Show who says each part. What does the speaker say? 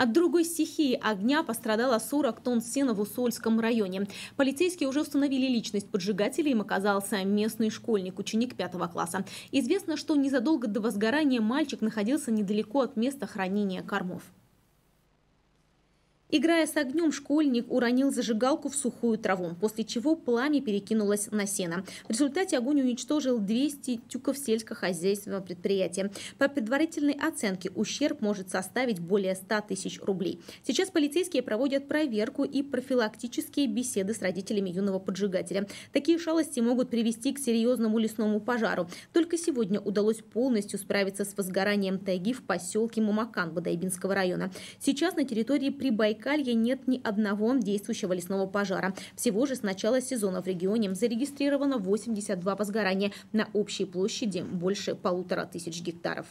Speaker 1: От другой стихии огня пострадало 40 тонн сена в Усольском районе. Полицейские уже установили личность поджигателя. Им оказался местный школьник, ученик пятого класса. Известно, что незадолго до возгорания мальчик находился недалеко от места хранения кормов. Играя с огнем, школьник уронил зажигалку в сухую траву, после чего пламя перекинулось на сено. В результате огонь уничтожил 200 тюков сельскохозяйственного предприятия. По предварительной оценке ущерб может составить более 100 тысяч рублей. Сейчас полицейские проводят проверку и профилактические беседы с родителями юного поджигателя. Такие шалости могут привести к серьезному лесному пожару. Только сегодня удалось полностью справиться с возгоранием тайги в поселке Мамакан Бадайбинского района. Сейчас на территории Прибайка Забайкалье нет ни одного действующего лесного пожара. Всего же с начала сезона в регионе зарегистрировано 82 возгорания на общей площади больше полутора тысяч гектаров.